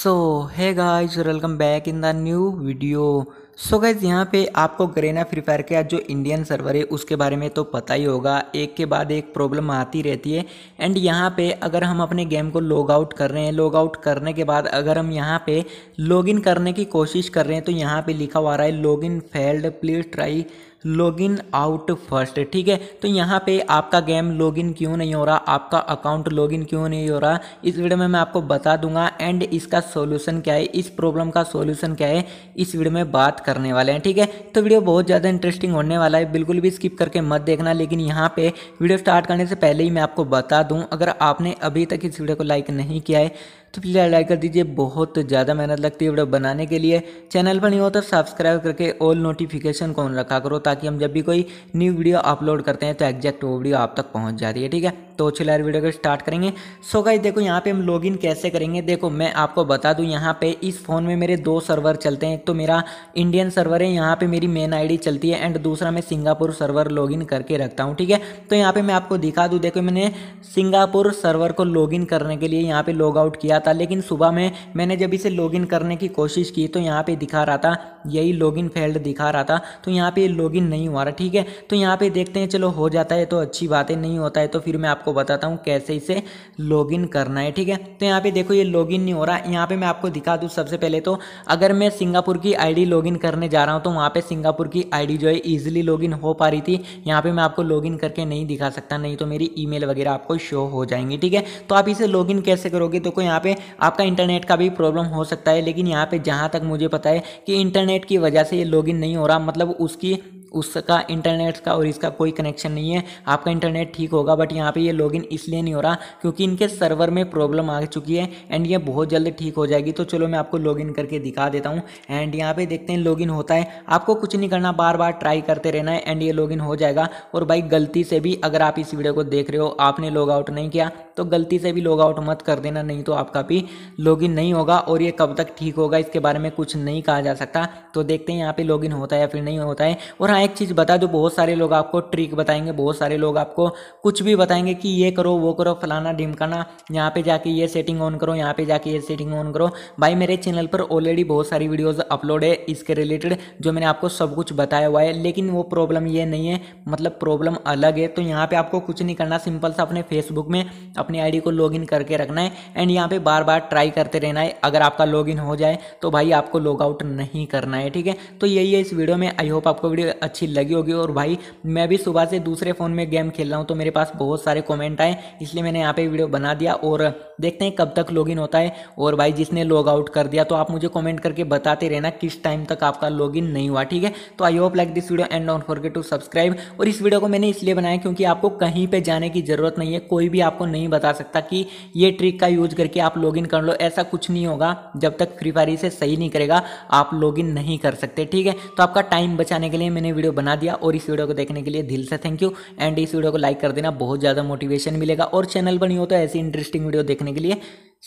so hey guys welcome back in the new video so so guys यहाँ पे आपको grana free fire का जो इंडियन सर्वर है उसके बारे में तो पता ही होगा एक के बाद एक प्रॉब्लम आती रहती है एंड यहाँ पे अगर हम अपने गेम को लॉग आउट कर रहे हैं लॉग आउट करने के बाद अगर हम यहाँ पे लॉग इन करने की कोशिश कर रहे हैं तो यहाँ पे लिखा हुआ रहा है log in failed please try log in out first ठीक है तो यहाँ पे आपका गेम लॉग इन क्यों नहीं हो रहा आपका अकाउंट लॉग इन क्यों नहीं हो रहा इस वीडियो में मैं आपको बता दूंगा एंड इसका सॉल्यूशन क्या है इस प्रॉब्लम का सॉल्यूशन क्या है इस वीडियो में बात कर करने वाले हैं ठीक है तो वीडियो बहुत ज़्यादा इंटरेस्टिंग होने वाला है बिल्कुल भी स्किप करके मत देखना लेकिन यहाँ पे वीडियो स्टार्ट करने से पहले ही मैं आपको बता दूँ अगर आपने अभी तक इस वीडियो को लाइक नहीं किया है तो प्लीज़ लाइक कर दीजिए बहुत ज़्यादा मेहनत लगती है वीडियो बनाने के लिए चैनल पर नहीं हो तो सब्सक्राइब करके ऑल नोटिफिकेशन को ऑन रखा करो ताकि हम जब भी कोई न्यू वीडियो अपलोड करते हैं तो एग्जैक्ट वो वीडियो आप तक पहुँच जाती है ठीक है तो चलिए वीडियो को स्टार्ट करेंगे सो गाइस देखो यहाँ पे हम लॉगिन कैसे करेंगे देखो मैं आपको बता दूँ यहाँ पे इस फ़ोन में मेरे दो सर्वर चलते हैं एक तो मेरा इंडियन सर्वर है यहाँ पे मेरी मेन आईडी चलती है एंड दूसरा मैं सिंगापुर सर्वर लॉगिन करके रखता हूँ ठीक है तो यहाँ पर मैं आपको दिखा दूँ देखो मैंने सिंगापुर सर्वर को लॉगिन करने के लिए यहाँ पर लॉग आउट किया था लेकिन सुबह में मैंने जब इसे लॉगिन करने की कोशिश की तो यहाँ पे दिखा रहा था यही लॉगिन फेल्ड दिखा रहा था तो यहाँ पे लॉगिन नहीं हुआ रहा ठीक है तो यहाँ पे देखते हैं चलो हो जाता है तो अच्छी बात है नहीं होता है तो फिर मैं आपको बताता हूँ कैसे इसे लॉगिन करना है ठीक है तो यहाँ पे देखो ये लॉगिन नहीं हो रहा यहाँ पे मैं आपको दिखा दूँ सबसे पहले तो अगर मैं सिंगापुर की आई लॉगिन करने जा रहा हूँ तो वहाँ पर सिंगापुर की आई जो है ईजिली लॉगिन हो पा रही थी यहाँ पर मैं आपको लॉगिन करके नहीं दिखा सकता नहीं तो मेरी ई वगैरह आपको शो हो जाएंगी ठीक है तो आप इसे लॉगिन कैसे करोगे देखो यहाँ पे आपका इंटरनेट का भी प्रॉब्लम हो सकता है लेकिन यहाँ पे जहाँ तक मुझे पता है कि इंटरनेट इंटरनेट की वजह से ये लॉगिन नहीं हो रहा मतलब उसकी उसका इंटरनेट का और इसका कोई कनेक्शन नहीं है आपका इंटरनेट ठीक होगा बट यहाँ पे ये लॉगिन इसलिए नहीं हो रहा क्योंकि इनके सर्वर में प्रॉब्लम आ चुकी है एंड ये बहुत जल्द ठीक हो जाएगी तो चलो मैं आपको लॉगिन करके दिखा देता हूँ एंड यहाँ पे देखते हैं लॉगिन होता है आपको कुछ नहीं करना बार बार ट्राई करते रहना है एंड ये लॉगिन हो जाएगा और भाई गलती से भी अगर आप इस वीडियो को देख रहे हो आपने लॉग आउट नहीं किया तो गलती से भी लॉग आउट मत कर देना नहीं तो आपका भी लॉगिन नहीं होगा और ये कब तक ठीक होगा इसके बारे में कुछ नहीं कहा जा सकता तो देखते हैं यहाँ पे लॉगिन होता है या फिर नहीं होता है और हाँ, हाँ एक चीज़ बता दो बहुत सारे लोग आपको ट्रिक बताएंगे बहुत सारे लोग आपको कुछ भी बताएंगे कि ये करो वो करो फलाना ढिमकाना यहाँ पे जाके ये सेटिंग ऑन करो यहाँ पे जाके ये सेटिंग ऑन करो भाई मेरे चैनल पर ऑलरेडी बहुत सारी वीडियोज़ अपलोड है इसके रिलेटेड जो मैंने आपको सब कुछ बताया हुआ है लेकिन वो प्रॉब्लम ये नहीं है मतलब प्रॉब्लम अलग है तो यहाँ पर आपको कुछ नहीं करना सिंपल सा अपने फेसबुक में अपनी आई को लॉग करके रखना है एंड यहाँ पर बार बार ट्राई करते रहना है अगर आपका लॉग हो जाए तो भाई आपको लॉग आउट नहीं करना है ठीक है तो यही है इस वीडियो में आई होप आपको वीडियो अच्छी लगी होगी और भाई मैं भी सुबह से दूसरे फ़ोन में गेम खेल रहा हूँ तो मेरे पास बहुत सारे कॉमेंट आए इसलिए मैंने यहाँ पर वीडियो बना दिया और देखते हैं कब तक लॉगिन होता है और भाई जिसने लॉग आउट कर दिया तो आप मुझे कॉमेंट करके बताते रहना किस टाइम तक आपका लॉग नहीं हुआ ठीक है तो I hope like this video and don't forget to subscribe और इस वीडियो को मैंने इसलिए बनाया क्योंकि आपको कहीं पर जाने की ज़रूरत नहीं है कोई भी आपको नहीं बता सकता कि ये ट्रिक का यूज करके आप लॉग कर लो ऐसा कुछ नहीं होगा जब तक फ्री फायर इसे सही नहीं करेगा आप लॉग नहीं कर सकते ठीक है तो आपका टाइम बचाने के लिए मैंने वीडियो बना दिया और इस वीडियो को देखने के लिए दिल से थैंक यू एंड इस वीडियो को लाइक कर देना बहुत ज़्यादा मोटिवेशन मिलेगा और चैनल पर नहीं हो तो ऐसी इंटरेस्टिंग वीडियो देखने के लिए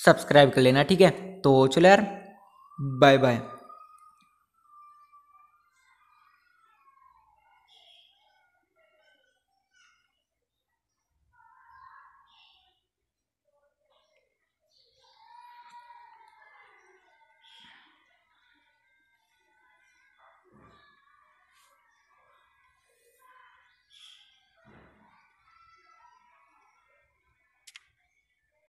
सब्सक्राइब कर लेना ठीक है तो चलो यार बाय बाय